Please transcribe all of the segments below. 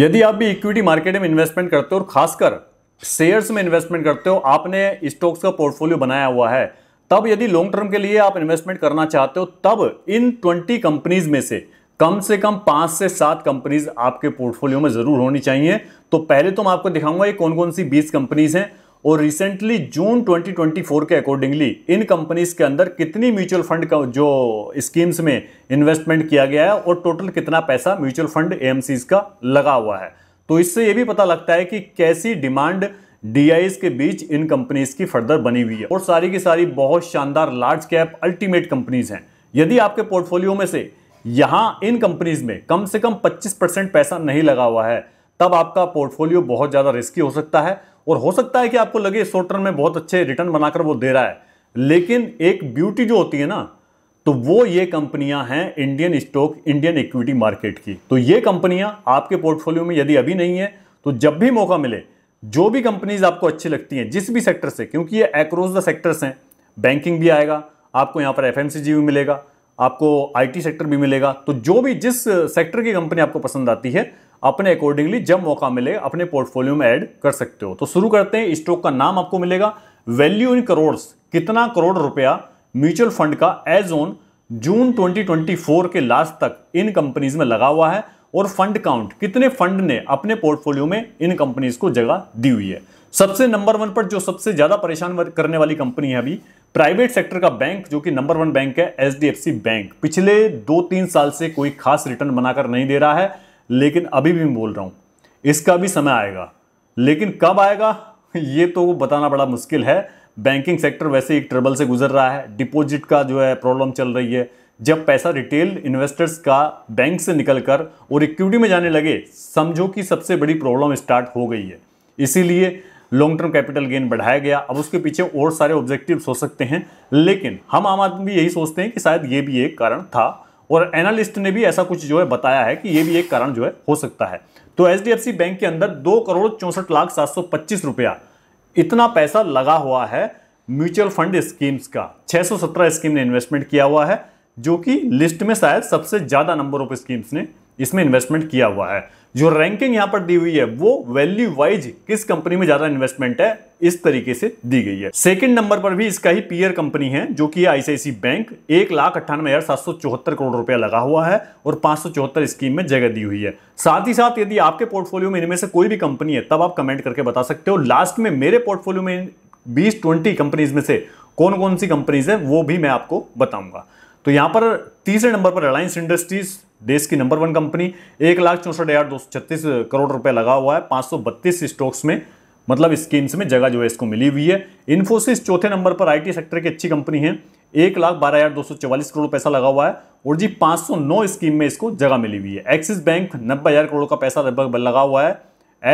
यदि आप भी इक्विटी मार्केट में इन्वेस्टमेंट करते हो और खासकर शेयर्स में इन्वेस्टमेंट करते हो आपने स्टॉक्स का पोर्टफोलियो बनाया हुआ है तब यदि लॉन्ग टर्म के लिए आप इन्वेस्टमेंट करना चाहते हो तब इन 20 कंपनीज में से कम से कम पांच से सात कंपनीज आपके पोर्टफोलियो में जरूर होनी चाहिए तो पहले तो मैं आपको दिखाऊंगा ये कौन कौन सी बीस कंपनीज हैं और रिसेंटली जून 2024 के अकॉर्डिंगली इन कंपनीज के अंदर कितनी म्यूचुअल फंड का जो स्कीम्स में इन्वेस्टमेंट किया गया है और टोटल कितना पैसा म्यूचुअल फंड एएमसीज का लगा हुआ है तो इससे ये भी पता लगता है कि कैसी डिमांड डी के बीच इन कंपनीज की फर्दर बनी हुई है और सारी की सारी बहुत शानदार लार्ज कैप अल्टीमेट कंपनीज हैं यदि आपके पोर्टफोलियो में से यहां इन कंपनीज में कम से कम 25 परसेंट पैसा नहीं लगा हुआ है तब आपका पोर्टफोलियो बहुत ज़्यादा रिस्की हो सकता है और हो सकता है कि आपको लगे शॉर्ट टर्म में बहुत अच्छे रिटर्न बनाकर वो दे रहा है लेकिन एक ब्यूटी जो होती है ना तो वो ये कंपनियां हैं Indian stock Indian equity market की तो ये कंपनियां आपके पोर्टफोलियो में यदि अभी नहीं है तो जब भी मौका मिले जो भी कंपनीज आपको अच्छी लगती हैं जिस भी सेक्टर से क्योंकि ये एक्रॉस द सेक्टर्स हैं बैंकिंग भी आएगा आपको यहाँ पर एफ भी मिलेगा आपको आईटी सेक्टर भी मिलेगा तो जो भी जिस सेक्टर की कंपनी आपको पसंद आती है अपने अकॉर्डिंगली जब मौका मिले अपने पोर्टफोलियो में ऐड कर सकते हो तो शुरू करते हैं स्टॉक का नाम आपको मिलेगा वैल्यू इन करोड़ कितना करोड़ रुपया म्यूचुअल फंड का एज ऑन जून 2024 के लास्ट तक इन कंपनीज में लगा हुआ है और फंड काउंट कितने फंड ने अपने पोर्टफोलियो में इन कंपनीज को जगह दी हुई है सबसे नंबर वन पर जो सबसे ज्यादा परेशान करने वाली कंपनी है अभी प्राइवेट सेक्टर का बैंक जो कि नंबर वन बैंक है एच बैंक पिछले दो तीन साल से कोई खास रिटर्न बनाकर नहीं दे रहा है लेकिन अभी भी मैं बोल रहा हूँ इसका भी समय आएगा लेकिन कब आएगा ये तो बताना बड़ा मुश्किल है बैंकिंग सेक्टर वैसे एक ट्रबल से गुजर रहा है डिपॉजिट का जो है प्रॉब्लम चल रही है जब पैसा रिटेल इन्वेस्टर्स का बैंक से निकलकर और इक्विटी में जाने लगे समझो कि सबसे बड़ी प्रॉब्लम स्टार्ट हो गई है इसीलिए लॉन्ग टर्म कैपिटल गेन बढ़ाया गया अब उसके पीछे और सारे ऑब्जेक्टिव्स हो सकते हैं लेकिन हम आम आदमी यही सोचते हैं कि शायद ये भी एक कारण था और एनालिस्ट ने भी ऐसा कुछ जो है बताया है कि ये भी एक कारण जो है हो सकता है तो एच बैंक के अंदर दो करोड़ चौंसठ लाख सात सौ पच्चीस रुपया इतना पैसा लगा हुआ है म्यूचुअल फंड स्कीम्स का सौ सत्रह स्कीम ने इन्वेस्टमेंट किया हुआ है जो कि लिस्ट में शायद सबसे ज़्यादा नंबर ऑफ स्कीम्स ने इसमें इन्वेस्टमेंट किया हुआ है जो रैंकिंग यहां पर दी हुई है वो वैल्यू वाइज किस कंपनी में ज्यादा इन्वेस्टमेंट है इस तरीके से दी गई है सेकंड नंबर पर भी इसका ही पीयर कंपनी है जो कि आईसीआईसी बैंक एक लाख अट्ठानवे हजार सात सौ चौहत्तर करोड़ रुपया लगा हुआ है और पांच सौ चौहत्तर स्कीम में जगह दी हुई है साथ ही साथ यदि आपके पोर्टफोलियो में इनमें से कोई भी कंपनी है तब आप कमेंट करके बता सकते हो लास्ट में मेरे पोर्टफोलियो में बीस ट्वेंटी कंपनीज में से कौन कौन सी कंपनीज है वो भी मैं आपको बताऊंगा तो यहां पर तीसरे नंबर पर रिलायंस इंडस्ट्रीज देश की नंबर वन कंपनी एक लाख चौंसठ हज़ार दो सौ छत्तीस करोड़ रुपए लगा हुआ है पांच सौ बत्तीस स्टॉक्स में मतलब स्कीम्स में जगह जो है इसको मिली हुई है इन्फोसिस चौथे नंबर पर आईटी सेक्टर की अच्छी कंपनी है एक लाख बारह हज़ार दो सौ चौवालीस करोड़ पैसा लगा हुआ है और जी पांच सौ नौ स्कीम में इसको जगह मिली हुई है एक्सिस बैंक नब्बे हज़ार करोड़ का पैसा लगभग लगा हुआ है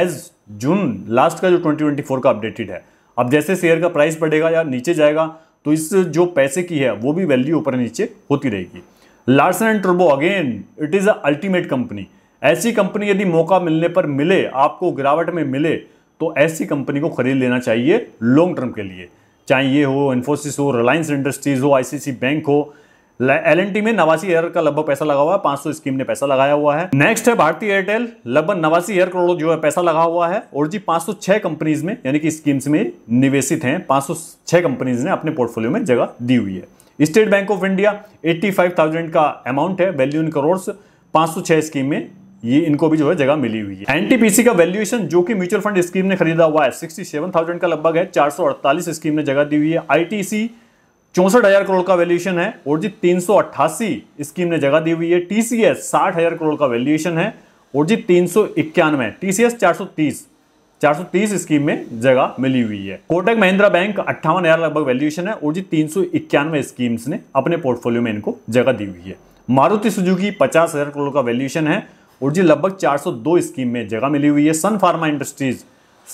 एज जून लास्ट का जो ट्वेंटी ट्वेंटी फोर का अपडेटेड है अब जैसे शेयर का प्राइस बढ़ेगा या नीचे जाएगा तो इस जो पैसे की है वो भी वैल्यू ऊपर नीचे होती रहेगी लार्सन एंड ट्रोबो again it is a ultimate company ऐसी कंपनी यदि मौका मिलने पर मिले आपको गिरावट में मिले तो ऐसी कंपनी को खरीद लेना चाहिए लॉन्ग टर्म के लिए चाहे ये हो इन्फोसिस हो रिलायंस इंडस्ट्रीज हो आईसीसी बैंक हो एल एन टी में नवासी हजार का लगभग पैसा लगा हुआ है पांच सौ स्कीम ने पैसा लगाया हुआ है नेक्स्ट है भारतीय एयरटेल लगभग नवासी एयर करोड़ जो है पैसा लगा हुआ है और जी पांच सौ छह कंपनीज में यानी कि स्कीम्स में निवेशित हैं पांच सौ छह कंपनीज ने अपने पोर्टफोलियो में जगह दी हुई है State Bank of India eighty five thousand का अमाउंट है वैल्यू इन करोड़ पांच सौ छह स्कीम में ये इनको भी जो है जगह मिली हुई है एनटीपीसी का वैल्यूएशन जो कि म्यूचुअल फंड स्कीम ने खरीदा हुआ है सिक्सटी सेवन थाउजेंड का लगभग है चार सौ अड़तालीस स्कीम ने जगह दी हुई है आईटीसी चौंसठ हजार करोड़ का वैल्यूएशन है और जी तीन सौ अट्ठासी स्कीम ने जगह दी हुई है टीसीएस साठ हजार करोड़ का वैल्यूएशन है और जी तीन सौ इक्यानवे टीसीएस सौ तीस स्कीम में जगह मिली हुई है कोटक महिंद्रा बैंक अट्ठावन हजार लगभग वैल्यूएशन है और जी तीन सौ इक्यानवे स्कीम्स ने अपने पोर्टफोलियो में इनको जगह दी हुई है मारुति सुजुकी पचास हजार करोड़ का वैल्यूएशन है और जी लगभग चार सौ दो स्कीम में जगह मिली हुई है सन फार्मा इंडस्ट्रीज़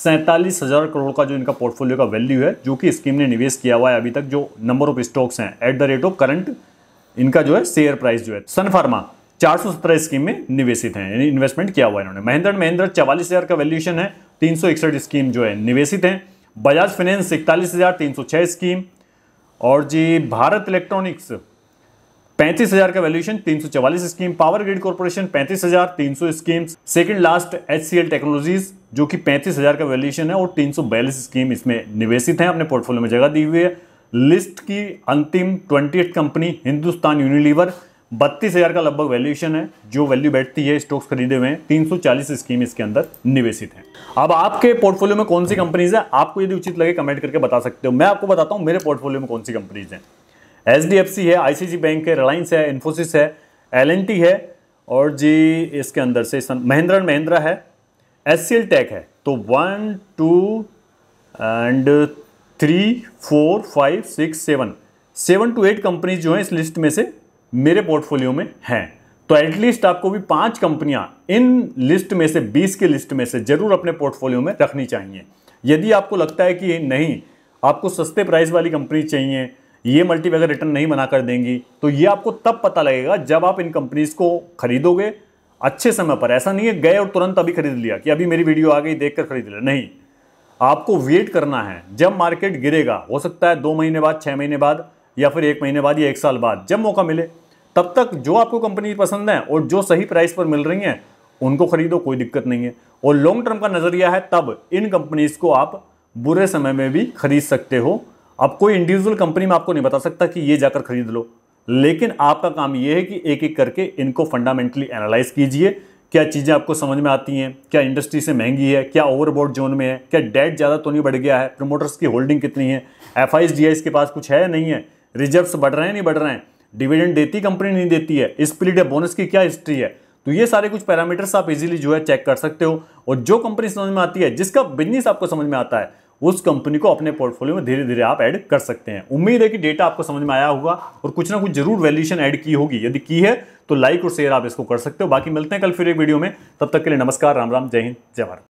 सैंतालीस हज़ार करोड़ का जो इनका पोर्टफोलियो का वैल्यू है जो कि स्कीम ने निवेश किया हुआ है अभी तक जो नंबर ऑफ स्टॉक्स हैं at the rate of current इनका जो है शेयर प्राइस जो है सन फार्मा चार सौ सत्रह स्कीम में निवेशित हैं यानी इन्वेस्टमेंट किया हुआ है इन्होंने महेंद्र महेंद्र चवालीस हज़ार का वैल्यूशन है तीन सौ इकसठ स्कीम जो है निवेशित हैं बजाज फाइनेंस इकतालीस हज़ार तीन सौ छः स्कीम और जी भारत इलेक्ट्रॉनिक्स पैंतीस हजार का वैल्यूशन तीन सौ चवालीस स्कीम पावर ग्रिड कॉर्पोरेशन पैंतीस हजार तीन सौ scheme second last H C L Technologies जो कि पैंतीस हजार का वैल्यूशन है और तीन सौ बयालीस स्कीम इसमें निवेशित है अपने पोर्टफोलियो में जगह दी हुई है लिस्ट की अंतिम ट्वेंटी कंपनी हिंदुस्तान यूनिलीवर बत्तीस हजार का लगभग वैल्यूएशन है जो वैल्यू बैठती है स्टॉक्स खरीदे हुए हैं तीन सौ चालीस स्कीम इसके अंदर निवेशित हैं अब आपके पोर्टफोलियो में कौन सी कंपनीज है आपको यदि उचित लगे कमेंट करके बता सकते हो मैं आपको बताता हूँ मेरे पोर्टफोलियो में कौन सी कंपनीज हैं एच है आई बैंक है रिलायंस है इन्फोसिस है एल है और जी इसके अंदर से महिंद्रा एंड महिंद्रा है एस टेक है तो one two and three four five six seven seven two eight companies जो हैं इस लिस्ट में से मेरे पोर्टफोलियो में हैं तो एटलीस्ट आपको भी पांच कंपनियां इन लिस्ट में से बीस के लिस्ट में से जरूर अपने पोर्टफोलियो में रखनी चाहिए यदि आपको लगता है कि नहीं आपको सस्ते प्राइस वाली कंपनी चाहिए ये मल्टी अगर रिटर्न नहीं बना कर देंगी तो ये आपको तब पता लगेगा जब आप इन कंपनीज़ को खरीदोगे अच्छे समय पर ऐसा नहीं है गए और तुरंत अभी खरीद लिया कि अभी मेरी वीडियो आ गई देख कर खरीद लिया नहीं आपको वेट करना है जब मार्केट गिरेगा हो सकता है दो महीने बाद छः महीने बाद या फिर एक महीने बाद या एक साल बाद जब मौका मिले तब तक जो आपको कंपनी पसंद है और जो सही प्राइस पर मिल रही हैं उनको खरीदो कोई दिक्कत नहीं है और लॉन्ग टर्म का नज़रिया है तब इन कंपनीज़ को आप बुरे समय में भी खरीद सकते हो अब कोई इंडिविजुअल कंपनी में आपको नहीं बता सकता कि ये जाकर खरीद लो लेकिन आपका काम यह है कि एक एक करके इनको फंडामेंटली एनालाइज कीजिए क्या चीज़ें आपको समझ में आती हैं क्या इंडस्ट्री से महंगी है क्या ओवरबोर्ड जोन में है क्या डेट ज़्यादा तो नहीं बढ़ गया है प्रमोटर्स की होल्डिंग कितनी है एफ आई के पास कुछ है नहीं है रिजर्व्स बढ़ रहे हैं नहीं बढ़ रहे हैं डिविडेंड देती कंपनी नहीं देती है स्प्लिट या बोनस की क्या हिस्ट्री है तो ये सारे कुछ पैरामीटर्स आप इजीली जो है चेक कर सकते हो और जो कंपनी समझ में आती है जिसका बिजनेस आपको समझ में आता है उस कंपनी को अपने पोर्टफोलियो में धीरे धीरे आप ऐड कर सकते हैं उम्मीद है कि डेटा आपको समझ में आया होगा और कुछ ना कुछ जरूर वैल्यूशन ऐड की होगी यदि की है तो लाइक और शेयर आप इसको कर सकते हो बाकी मिलते हैं कल फिर एक वीडियो में तब तक के लिए नमस्कार राम राम जय हिंद जय भारत